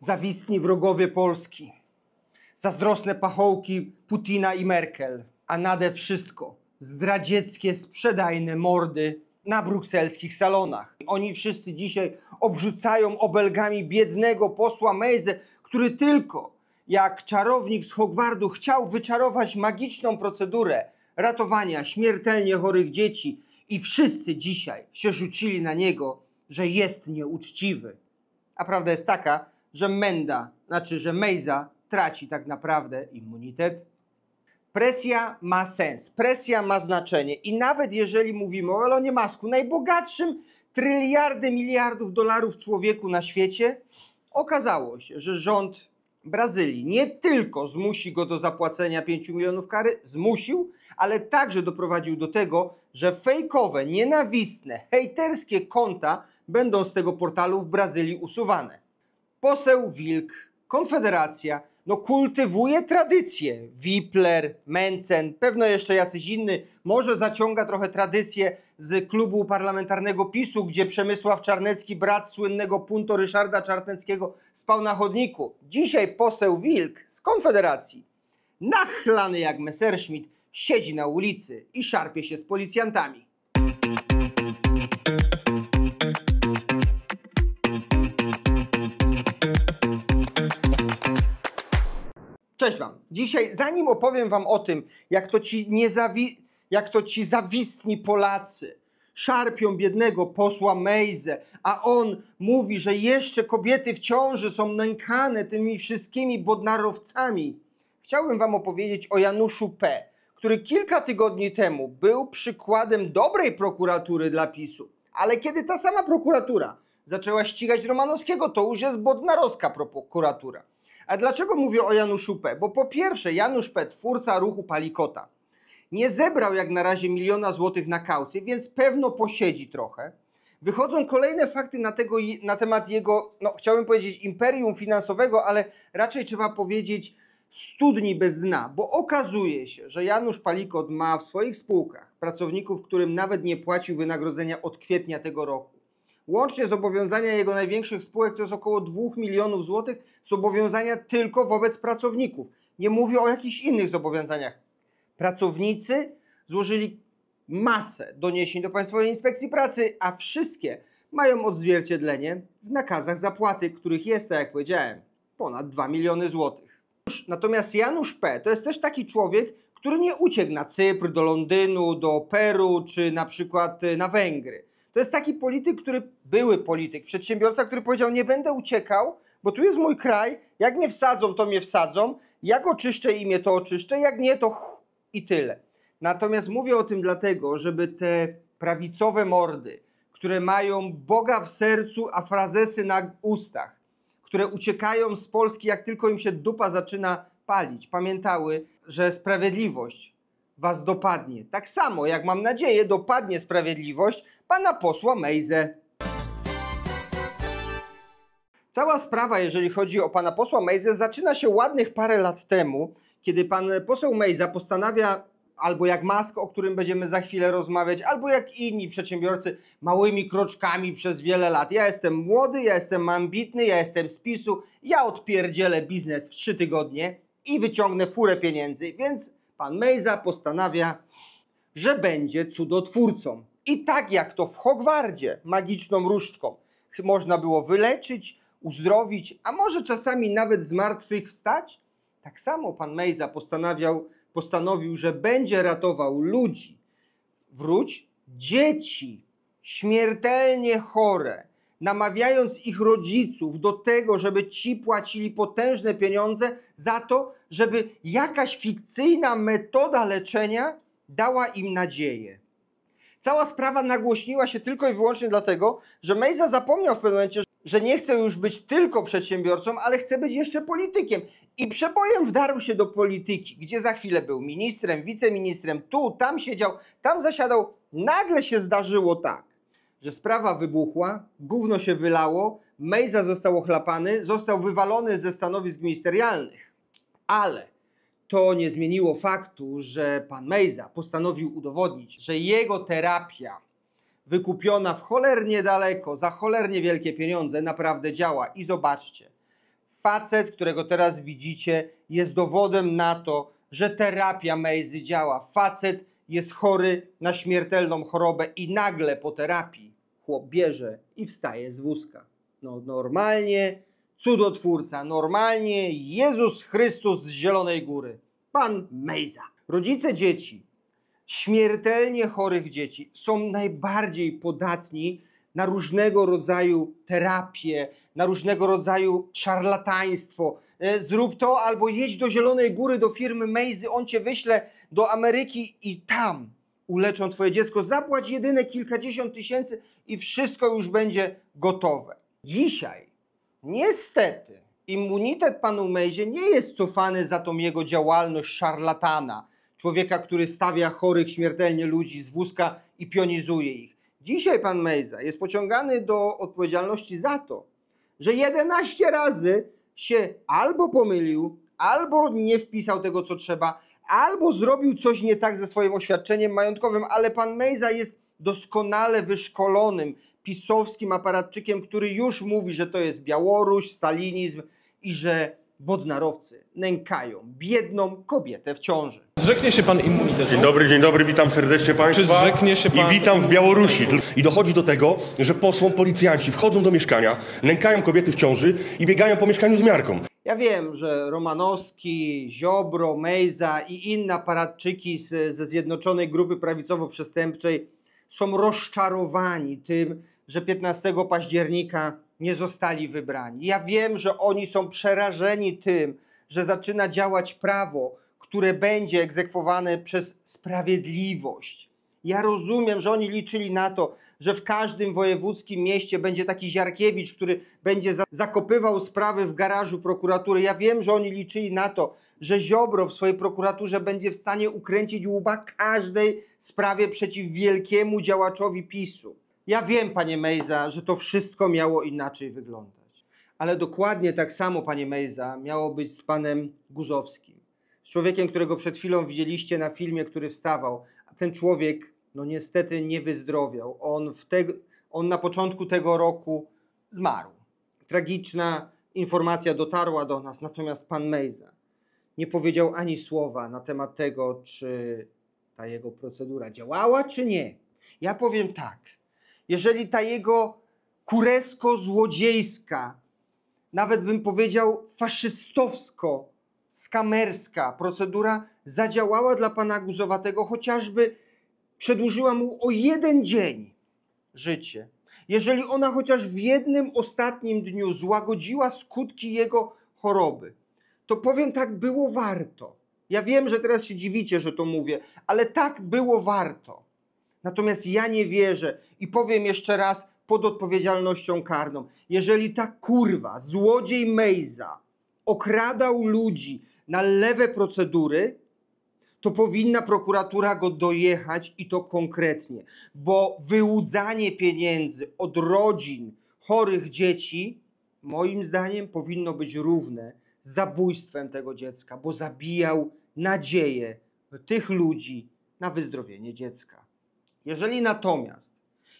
zawistni wrogowie Polski, zazdrosne pachołki Putina i Merkel, a nade wszystko zdradzieckie, sprzedajne mordy na brukselskich salonach. Oni wszyscy dzisiaj obrzucają obelgami biednego posła Mejze, który tylko jak czarownik z Hogwardu chciał wyczarować magiczną procedurę ratowania śmiertelnie chorych dzieci i wszyscy dzisiaj się rzucili na niego, że jest nieuczciwy. A prawda jest taka, że Menda, znaczy, że Mejza traci tak naprawdę immunitet. Presja ma sens, presja ma znaczenie i nawet jeżeli mówimy o Elonie Musk'u najbogatszym tryliardy miliardów dolarów człowieku na świecie, okazało się, że rząd Brazylii nie tylko zmusi go do zapłacenia 5 milionów kary, zmusił, ale także doprowadził do tego, że fejkowe, nienawistne, hejterskie konta będą z tego portalu w Brazylii usuwane poseł Wilk, Konfederacja, no kultywuje tradycję. Wipler, Mencen, pewno jeszcze jacyś inny, może zaciąga trochę tradycję z klubu parlamentarnego PiSu, gdzie Przemysław Czarnecki, brat słynnego punto Ryszarda Czarneckiego, spał na chodniku. Dzisiaj poseł Wilk z Konfederacji, nachlany jak Messerschmitt, siedzi na ulicy i szarpie się z policjantami. Cześć Wam. Dzisiaj, zanim opowiem Wam o tym, jak to ci, niezawi- jak to ci zawistni Polacy szarpią biednego posła Mejzę, a on mówi, że jeszcze kobiety w ciąży są nękane tymi wszystkimi bodnarowcami, chciałbym Wam opowiedzieć o Januszu P., który kilka tygodni temu był przykładem dobrej prokuratury dla PiSu. Ale kiedy ta sama prokuratura zaczęła ścigać Romanowskiego, to już jest bodnarowska prokuratura. A dlaczego mówię o Januszu P? Bo po pierwsze, Janusz P, twórca ruchu Palikota, nie zebrał jak na razie miliona złotych na kaucję, więc pewno posiedzi trochę. Wychodzą kolejne fakty na, tego, na temat jego, no chciałbym powiedzieć, imperium finansowego, ale raczej trzeba powiedzieć studni bez dna, bo okazuje się, że Janusz Palikot ma w swoich spółkach pracowników, którym nawet nie płacił wynagrodzenia od kwietnia tego roku Łącznie zobowiązania jego największych spółek to jest około 2 milionów złotych, zobowiązania tylko wobec pracowników. Nie mówię o jakichś innych zobowiązaniach. Pracownicy złożyli masę doniesień do Państwowej Inspekcji Pracy, a wszystkie mają odzwierciedlenie w nakazach zapłaty, których jest, tak jak powiedziałem, ponad 2 miliony złotych. Natomiast Janusz P. to jest też taki człowiek, który nie uciekł na Cypr, do Londynu, do Peru czy na przykład na Węgry. To jest taki polityk, który były polityk, przedsiębiorca, który powiedział: Nie będę uciekał, bo tu jest mój kraj. Jak mnie wsadzą, to mnie wsadzą. Jak oczyszczę imię, to oczyszczę. Jak nie, to ch... i tyle. Natomiast mówię o tym dlatego, żeby te prawicowe mordy, które mają Boga w sercu, a frazesy na ustach, które uciekają z Polski, jak tylko im się dupa zaczyna palić, pamiętały, że sprawiedliwość was dopadnie. Tak samo, jak mam nadzieję, dopadnie sprawiedliwość, pana posła Mejzę. Cała sprawa, jeżeli chodzi o pana posła Mejzę, zaczyna się ładnych parę lat temu, kiedy pan poseł Mejza postanawia albo jak Mask, o którym będziemy za chwilę rozmawiać, albo jak inni przedsiębiorcy, małymi kroczkami przez wiele lat. Ja jestem młody, ja jestem ambitny, ja jestem z PiSu, ja odpierdzielę biznes w trzy tygodnie i wyciągnę furę pieniędzy. Więc pan Mejza postanawia, że będzie cudotwórcą. I tak jak to w Hogwardzie magiczną różdżką można było wyleczyć, uzdrowić, a może czasami nawet zmartwychwstać, tak samo pan Mejza postanawiał, postanowił, że będzie ratował ludzi. Wróć dzieci śmiertelnie chore, namawiając ich rodziców do tego, żeby ci płacili potężne pieniądze za to, żeby jakaś fikcyjna metoda leczenia dała im nadzieję. Cała sprawa nagłośniła się tylko i wyłącznie dlatego, że Mejza zapomniał w pewnym momencie, że nie chce już być tylko przedsiębiorcą, ale chce być jeszcze politykiem. I przebojem wdarł się do polityki, gdzie za chwilę był ministrem, wiceministrem, tu, tam siedział, tam zasiadał. Nagle się zdarzyło tak, że sprawa wybuchła, gówno się wylało, Mejza został ochlapany, został wywalony ze stanowisk ministerialnych. Ale to nie zmieniło faktu, że pan Mejza postanowił udowodnić, że jego terapia wykupiona w cholernie daleko, za cholernie wielkie pieniądze, naprawdę działa. I zobaczcie, facet, którego teraz widzicie, jest dowodem na to, że terapia Mejzy działa. Facet jest chory na śmiertelną chorobę i nagle po terapii chłop bierze i wstaje z wózka. No normalnie cudotwórca, normalnie Jezus Chrystus z Zielonej Góry, Pan Mejza. Rodzice dzieci, śmiertelnie chorych dzieci, są najbardziej podatni na różnego rodzaju terapię, na różnego rodzaju szarlataństwo. E, zrób to albo jedź do Zielonej Góry, do firmy Mejzy, on cię wyśle do Ameryki i tam uleczą twoje dziecko. Zapłać jedyne kilkadziesiąt tysięcy i wszystko już będzie gotowe. Dzisiaj Niestety, immunitet panu Mejzie nie jest cofany za tą jego działalność szarlatana, człowieka, który stawia chorych śmiertelnie ludzi z wózka i pionizuje ich. Dzisiaj pan Mejza jest pociągany do odpowiedzialności za to, że 11 razy się albo pomylił, albo nie wpisał tego, co trzeba, albo zrobił coś nie tak ze swoim oświadczeniem majątkowym, ale pan Mejza jest doskonale wyszkolonym pisowskim aparatczykiem, który już mówi, że to jest Białoruś, stalinizm i że bodnarowcy nękają biedną kobietę w ciąży. Zrzeknie się pan immunitetu? Dzień dobry, dzień dobry, witam serdecznie państwa. Czy zrzeknie się pan... I witam w Białorusi. I dochodzi do tego, że posłom policjanci wchodzą do mieszkania, nękają kobiety w ciąży i biegają po mieszkaniu z miarką. Ja wiem, że Romanowski, Ziobro, Mejza i inne aparatczyki z, ze Zjednoczonej Grupy Prawicowo-Przestępczej są rozczarowani tym, że 15 października nie zostali wybrani. Ja wiem, że oni są przerażeni tym, że zaczyna działać prawo, które będzie egzekwowane przez sprawiedliwość. Ja rozumiem, że oni liczyli na to, że w każdym wojewódzkim mieście będzie taki Ziarkiewicz, który będzie zakopywał sprawy w garażu prokuratury. Ja wiem, że oni liczyli na to, że Ziobro w swojej prokuraturze będzie w stanie ukręcić łuba każdej sprawie przeciw wielkiemu działaczowi PiSu. Ja wiem, panie Mejza, że to wszystko miało inaczej wyglądać. Ale dokładnie tak samo, panie Mejza, miało być z panem Guzowskim. Z człowiekiem, którego przed chwilą widzieliście na filmie, który wstawał. A ten człowiek, no niestety, nie wyzdrowiał. On, w te... On na początku tego roku zmarł. Tragiczna informacja dotarła do nas, natomiast pan Mejza nie powiedział ani słowa na temat tego, czy ta jego procedura działała, czy nie. Ja powiem tak jeżeli ta jego kuresko-złodziejska, nawet bym powiedział faszystowsko-skamerska procedura zadziałała dla pana Guzowatego, chociażby przedłużyła mu o jeden dzień życie, jeżeli ona chociaż w jednym ostatnim dniu złagodziła skutki jego choroby, to powiem tak, było warto. Ja wiem, że teraz się dziwicie, że to mówię, ale tak było warto. Natomiast ja nie wierzę, i powiem jeszcze raz pod odpowiedzialnością karną. Jeżeli ta kurwa, złodziej Mejza, okradał ludzi na lewe procedury, to powinna prokuratura go dojechać i to konkretnie, bo wyłudzanie pieniędzy od rodzin chorych dzieci, moim zdaniem, powinno być równe z zabójstwem tego dziecka, bo zabijał nadzieję tych ludzi na wyzdrowienie dziecka. Jeżeli natomiast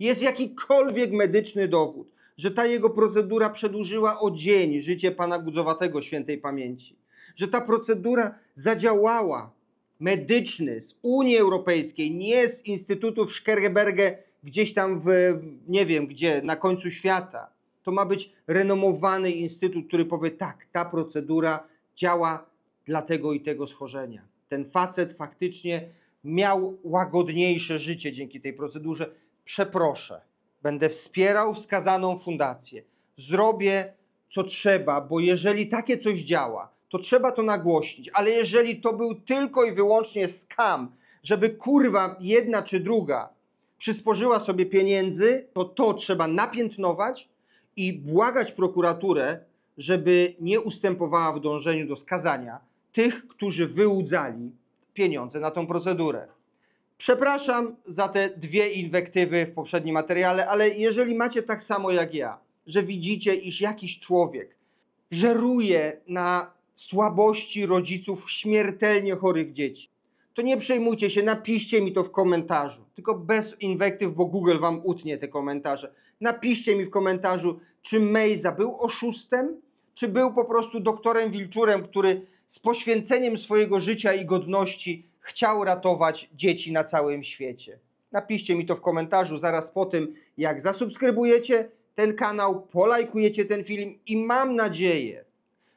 jest jakikolwiek medyczny dowód, że ta jego procedura przedłużyła o dzień życie pana Gudzowatego świętej pamięci, że ta procedura zadziałała medyczny z Unii Europejskiej, nie z instytutów Szkerberge gdzieś tam w, nie wiem gdzie, na końcu świata. To ma być renomowany instytut, który powie tak, ta procedura działa dla tego i tego schorzenia. Ten facet faktycznie miał łagodniejsze życie dzięki tej procedurze przeproszę, będę wspierał wskazaną fundację, zrobię co trzeba, bo jeżeli takie coś działa, to trzeba to nagłośnić, ale jeżeli to był tylko i wyłącznie skam, żeby kurwa jedna czy druga przysporzyła sobie pieniędzy, to to trzeba napiętnować i błagać prokuraturę, żeby nie ustępowała w dążeniu do skazania tych, którzy wyłudzali pieniądze na tą procedurę. Przepraszam za te dwie inwektywy w poprzednim materiale, ale jeżeli macie tak samo jak ja, że widzicie, iż jakiś człowiek żeruje na słabości rodziców śmiertelnie chorych dzieci, to nie przejmujcie się, napiszcie mi to w komentarzu. Tylko bez inwektyw, bo Google wam utnie te komentarze. Napiszcie mi w komentarzu, czy Mejza był oszustem, czy był po prostu doktorem Wilczurem, który z poświęceniem swojego życia i godności chciał ratować dzieci na całym świecie. Napiszcie mi to w komentarzu zaraz po tym, jak zasubskrybujecie ten kanał, polajkujecie ten film i mam nadzieję,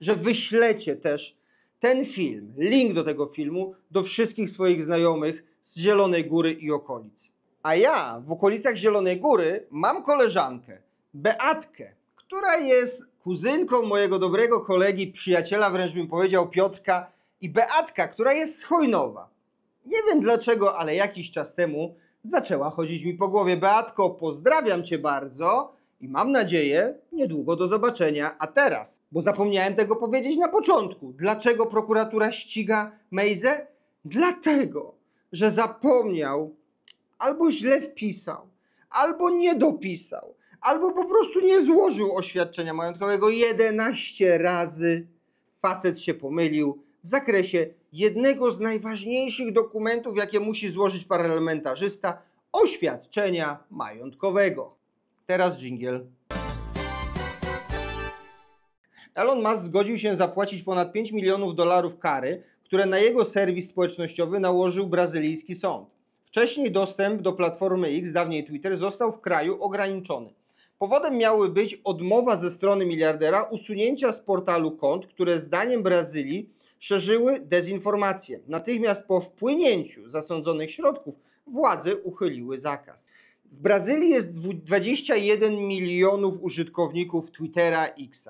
że wyślecie też ten film, link do tego filmu do wszystkich swoich znajomych z Zielonej Góry i okolic. A ja w okolicach Zielonej Góry mam koleżankę, Beatkę, która jest kuzynką mojego dobrego kolegi, przyjaciela, wręcz bym powiedział Piotrka i Beatka, która jest hojnowa. Chojnowa. Nie wiem dlaczego, ale jakiś czas temu zaczęła chodzić mi po głowie. Beatko, pozdrawiam cię bardzo i mam nadzieję niedługo do zobaczenia. A teraz, bo zapomniałem tego powiedzieć na początku, dlaczego prokuratura ściga Mejzę? Dlatego, że zapomniał, albo źle wpisał, albo nie dopisał, albo po prostu nie złożył oświadczenia majątkowego 11 razy. Facet się pomylił w zakresie jednego z najważniejszych dokumentów, jakie musi złożyć parlamentarzysta oświadczenia majątkowego. Teraz dżingiel. Elon Musk zgodził się zapłacić ponad 5 milionów dolarów kary, które na jego serwis społecznościowy nałożył brazylijski sąd. Wcześniej dostęp do platformy X, dawniej Twitter, został w kraju ograniczony. Powodem miały być odmowa ze strony miliardera usunięcia z portalu kont, które zdaniem Brazylii szerzyły dezinformację. Natychmiast po wpłynięciu zasądzonych środków władze uchyliły zakaz. W Brazylii jest 21 milionów użytkowników Twittera X.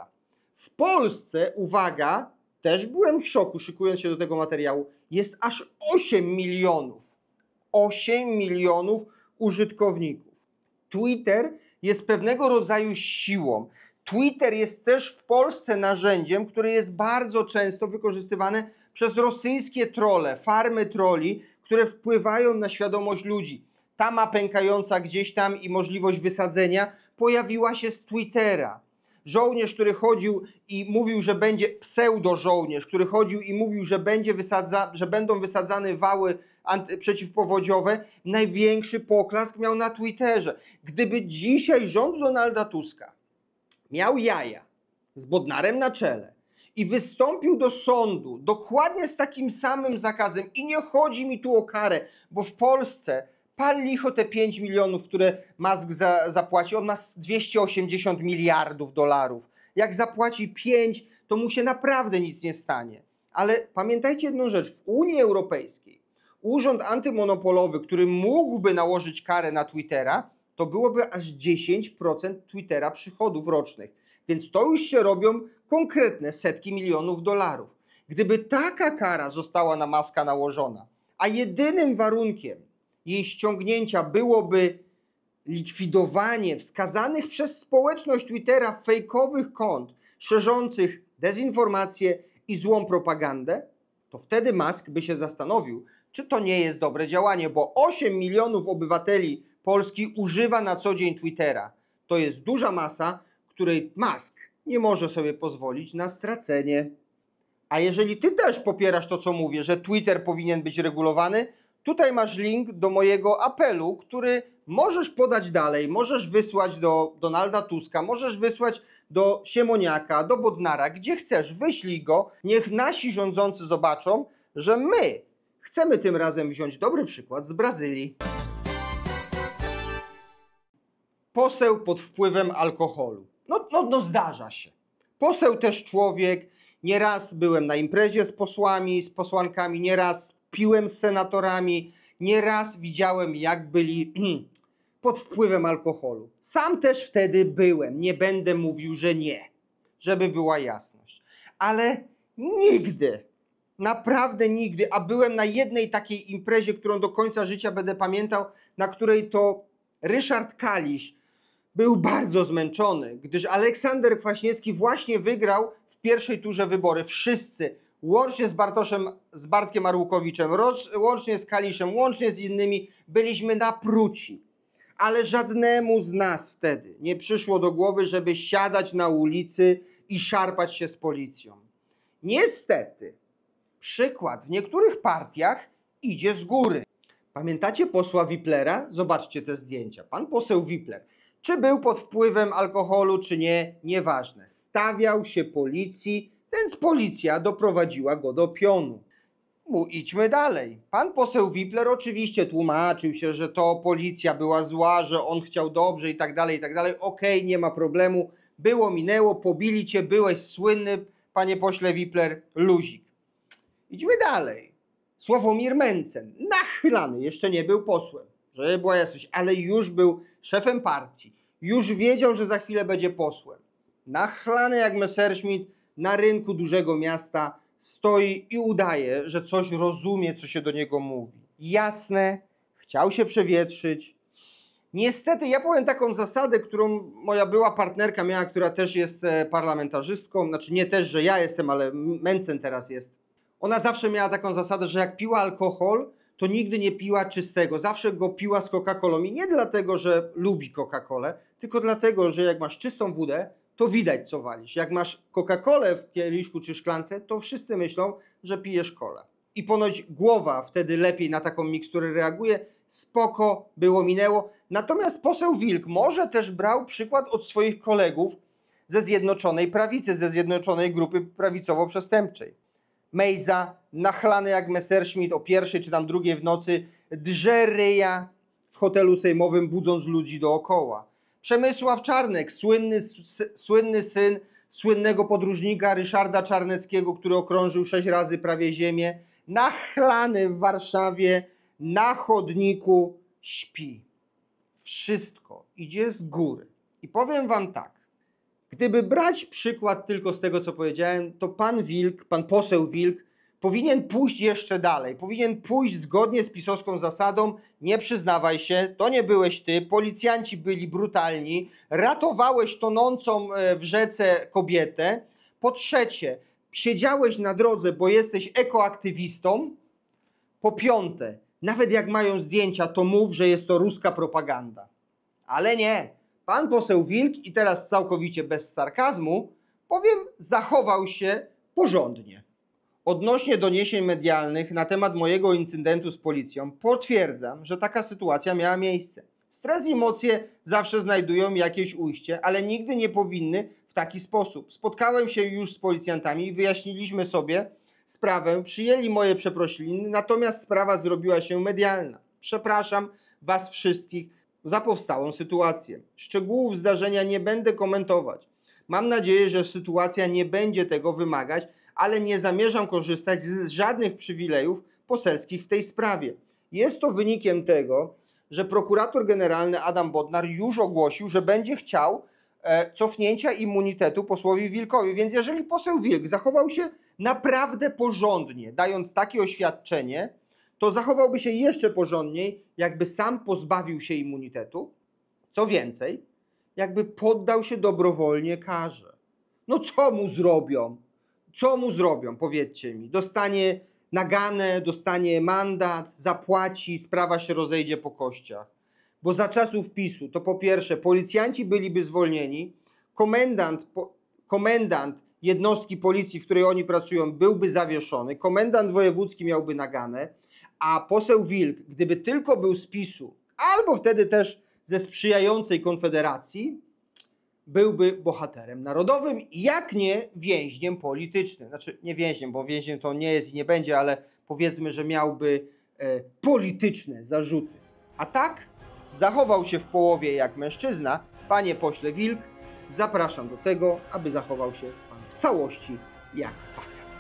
W Polsce, uwaga, też byłem w szoku szykując się do tego materiału, jest aż 8 milionów. 8 milionów użytkowników. Twitter jest pewnego rodzaju siłą. Twitter jest też w Polsce narzędziem, które jest bardzo często wykorzystywane przez rosyjskie trole, farmy troli, które wpływają na świadomość ludzi. Tama pękająca gdzieś tam i możliwość wysadzenia pojawiła się z Twittera. Żołnierz, który chodził i mówił, że będzie pseudo-żołnierz, który chodził i mówił, że, będzie wysadza, że będą wysadzane wały przeciwpowodziowe, największy poklask miał na Twitterze. Gdyby dzisiaj rząd Donalda Tuska miał jaja z Bodnarem na czele i wystąpił do sądu dokładnie z takim samym zakazem, i nie chodzi mi tu o karę, bo w Polsce pal licho te 5 milionów, które Musk za, zapłaci, on ma 280 miliardów dolarów. Jak zapłaci 5, to mu się naprawdę nic nie stanie. Ale pamiętajcie jedną rzecz, w Unii Europejskiej urząd antymonopolowy, który mógłby nałożyć karę na Twittera, to byłoby aż 10% Twittera przychodów rocznych. Więc to już się robią konkretne setki milionów dolarów. Gdyby taka kara została na Maska nałożona, a jedynym warunkiem jej ściągnięcia byłoby likwidowanie wskazanych przez społeczność Twittera fejkowych kont szerzących dezinformację i złą propagandę, to wtedy Musk by się zastanowił, czy to nie jest dobre działanie, bo 8 milionów obywateli Polski używa na co dzień Twittera. To jest duża masa, której Musk nie może sobie pozwolić na stracenie. A jeżeli ty też popierasz to, co mówię, że Twitter powinien być regulowany, tutaj masz link do mojego apelu, który możesz podać dalej, możesz wysłać do Donalda Tuska, możesz wysłać do Siemoniaka, do Bodnara, gdzie chcesz, wyślij go, niech nasi rządzący zobaczą, że my chcemy tym razem wziąć dobry przykład z Brazylii poseł pod wpływem alkoholu. No, no, no zdarza się. Poseł też człowiek. Nieraz byłem na imprezie z posłami, z posłankami, nieraz piłem z senatorami, nieraz widziałem, jak byli pod wpływem alkoholu. Sam też wtedy byłem, nie będę mówił, że nie, żeby była jasność. Ale nigdy, naprawdę nigdy, a byłem na jednej takiej imprezie, którą do końca życia będę pamiętał, na której to Ryszard Kalisz był bardzo zmęczony, gdyż Aleksander Kwaśniewski właśnie wygrał w pierwszej turze wybory. Wszyscy, łącznie z Bartoszem, z Bartkiem Arłukowiczem, łącznie z Kaliszem, łącznie z innymi, byliśmy na napruci. Ale żadnemu z nas wtedy nie przyszło do głowy, żeby siadać na ulicy i szarpać się z policją. Niestety, przykład w niektórych partiach idzie z góry. Pamiętacie posła Wiplera? Zobaczcie te zdjęcia. Pan poseł Wipler czy był pod wpływem alkoholu, czy nie, nieważne. Stawiał się policji, więc policja doprowadziła go do pionu. Mu idźmy dalej. Pan poseł Wipler oczywiście tłumaczył się, że to policja była zła, że on chciał dobrze i tak dalej, i tak dalej. Okej, nie ma problemu. Było, minęło, pobili cię, byłeś słynny, panie pośle Wipler, luzik. Idźmy dalej. Sławomir Mencen, nachylany, jeszcze nie był posłem że była jasność, ale już był szefem partii, już wiedział, że za chwilę będzie posłem. Nachlany jak Messerschmitt na rynku dużego miasta stoi i udaje, że coś rozumie, co się do niego mówi. Jasne, chciał się przewietrzyć. Niestety, ja powiem taką zasadę, którą moja była partnerka miała, która też jest e, parlamentarzystką, znaczy nie też, że ja jestem, ale Mencen teraz jest. Ona zawsze miała taką zasadę, że jak piła alkohol, to nigdy nie piła czystego. Zawsze go piła z Coca-Colą i nie dlatego, że lubi Coca-Colę, tylko dlatego, że jak masz czystą wódę, to widać co walisz. Jak masz Coca-Colę w kieliszku czy szklance, to wszyscy myślą, że pijesz kolę. I ponoć głowa wtedy lepiej na taką miksturę reaguje. Spoko, było, minęło. Natomiast poseł Wilk może też brał przykład od swoich kolegów ze Zjednoczonej Prawicy, ze Zjednoczonej Grupy Prawicowo-Przestępczej. Mejza, nachlany jak Messerschmitt o pierwszej czy tam drugiej w nocy, drze ryja w hotelu sejmowym, budząc ludzi dookoła. Przemysław Czarnek, słynny, słynny syn słynnego podróżnika Ryszarda Czarneckiego, który okrążył sześć razy prawie ziemię, nachlany w Warszawie, na chodniku śpi. Wszystko idzie z góry. I powiem wam tak, gdyby brać przykład tylko z tego, co powiedziałem, to pan Wilk, pan poseł Wilk powinien pójść jeszcze dalej, powinien pójść zgodnie z pisowską zasadą nie przyznawaj się, to nie byłeś ty, policjanci byli brutalni, ratowałeś tonącą e, w rzece kobietę. Po trzecie, siedziałeś na drodze, bo jesteś ekoaktywistą. Po piąte, nawet jak mają zdjęcia, to mów, że jest to ruska propaganda. Ale nie. Pan poseł Wilk, i teraz całkowicie bez sarkazmu, powiem, zachował się porządnie. Odnośnie doniesień medialnych na temat mojego incydentu z policją, potwierdzam, że taka sytuacja miała miejsce. Stres i emocje zawsze znajdują jakieś ujście, ale nigdy nie powinny w taki sposób. Spotkałem się już z policjantami, wyjaśniliśmy sobie sprawę, przyjęli moje przeprosiny, natomiast sprawa zrobiła się medialna. Przepraszam Was wszystkich za powstałą sytuację. Szczegółów zdarzenia nie będę komentować. Mam nadzieję, że sytuacja nie będzie tego wymagać ale nie zamierzam korzystać z żadnych przywilejów poselskich w tej sprawie. Jest to wynikiem tego, że prokurator generalny Adam Bodnar już ogłosił, że będzie chciał e, cofnięcia immunitetu posłowi Wilkowi. Więc jeżeli poseł Wilk zachował się naprawdę porządnie, dając takie oświadczenie, to zachowałby się jeszcze porządniej, jakby sam pozbawił się immunitetu. Co więcej, jakby poddał się dobrowolnie karze. No co mu zrobią? co mu zrobią, powiedzcie mi. Dostanie naganę, dostanie mandat, zapłaci, sprawa się rozejdzie po kościach. Bo za czasów PiSu to po pierwsze policjanci byliby zwolnieni, komendant, po, komendant jednostki policji, w której oni pracują, byłby zawieszony, komendant wojewódzki miałby naganę, a poseł Wilk, gdyby tylko był z PiSu, albo wtedy też ze sprzyjającej konfederacji, byłby bohaterem narodowym, jak nie więźniem politycznym. Znaczy nie więźniem, bo więźniem to nie jest i nie będzie, ale powiedzmy, że miałby e, polityczne zarzuty. A tak zachował się w połowie jak mężczyzna. Panie pośle Wilk, zapraszam do tego, aby zachował się pan w całości jak facet.